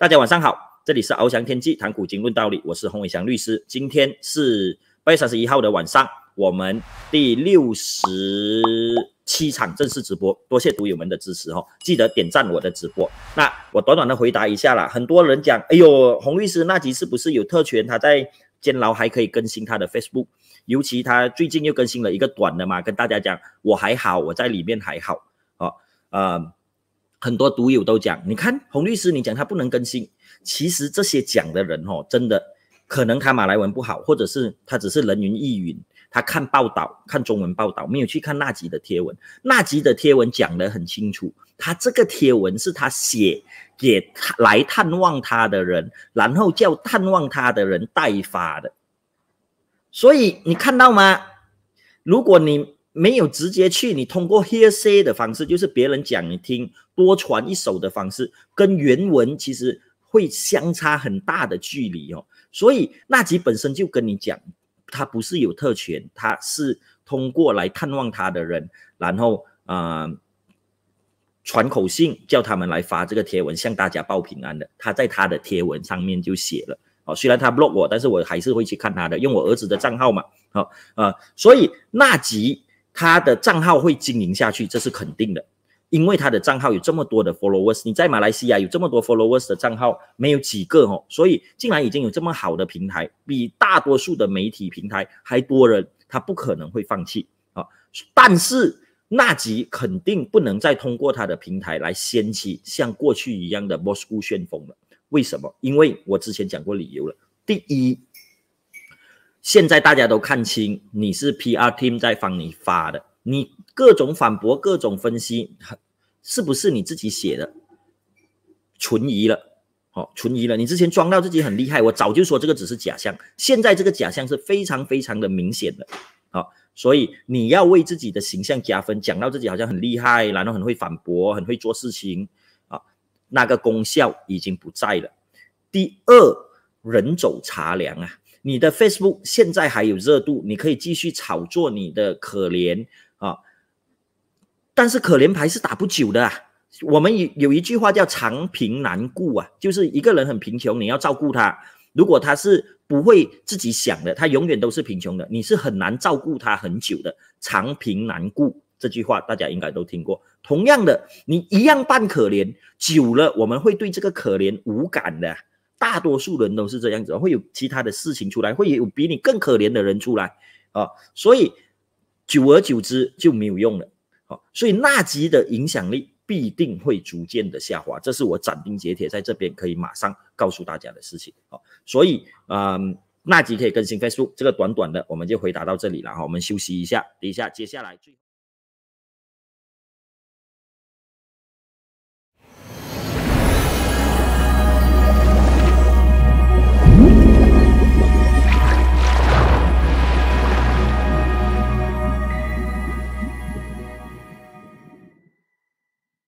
大家晚上好，这里是翱翔天际谈古今论道理，我是洪伟翔律师。今天是八月三十一号的晚上，我们第六十七场正式直播，多谢读友们的支持哦，记得点赞我的直播。那我短短的回答一下啦，很多人讲，哎呦，洪律师那集是不是有特权？他在监牢还可以更新他的 Facebook，尤其他最近又更新了一个短的嘛，跟大家讲我还好，我在里面还好，哦，呃。很多读友都讲，你看洪律师，你讲他不能更新。其实这些讲的人哦，真的可能他马来文不好，或者是他只是人云亦云。他看报道，看中文报道，没有去看纳吉的贴文。纳吉的贴文讲的很清楚，他这个贴文是他写给来探望他的人，然后叫探望他的人代发的。所以你看到吗？如果你没有直接去，你通过 hearsay 的方式，就是别人讲你听，多传一手的方式，跟原文其实会相差很大的距离哦。所以纳吉本身就跟你讲，他不是有特权，他是通过来探望他的人，然后啊传口信，叫他们来发这个贴文向大家报平安的。他在他的贴文上面就写了哦，虽然他不 l o k 我，但是我还是会去看他的，用我儿子的账号嘛。好啊，所以纳吉。他的账号会经营下去，这是肯定的，因为他的账号有这么多的 followers，你在马来西亚有这么多 followers 的账号没有几个哦，所以竟然已经有这么好的平台，比大多数的媒体平台还多人，他不可能会放弃啊。但是纳吉肯定不能再通过他的平台来掀起像过去一样的 m o s c o w 旋风了。为什么？因为我之前讲过理由了，第一。现在大家都看清，你是 PR team 在帮你发的，你各种反驳，各种分析，是不是你自己写的？存疑了，哦，存疑了。你之前装到自己很厉害，我早就说这个只是假象，现在这个假象是非常非常的明显的，好，所以你要为自己的形象加分，讲到自己好像很厉害，然后很会反驳，很会做事情，啊，那个功效已经不在了。第二，人走茶凉啊。你的 Facebook 现在还有热度，你可以继续炒作你的可怜啊，但是可怜牌是打不久的。我们有有一句话叫“长贫难顾”啊，就是一个人很贫穷，你要照顾他，如果他是不会自己想的，他永远都是贫穷的，你是很难照顾他很久的。“长贫难顾这句话大家应该都听过。同样的，你一样扮可怜，久了我们会对这个可怜无感的。大多数人都是这样子，会有其他的事情出来，会有比你更可怜的人出来啊，所以久而久之就没有用了，哦，所以纳吉的影响力必定会逐渐的下滑，这是我斩钉截铁在这边可以马上告诉大家的事情啊，所以嗯，纳吉可以更新 Facebook 这个短短的我们就回答到这里了哈，我们休息一下，等一下接下来最。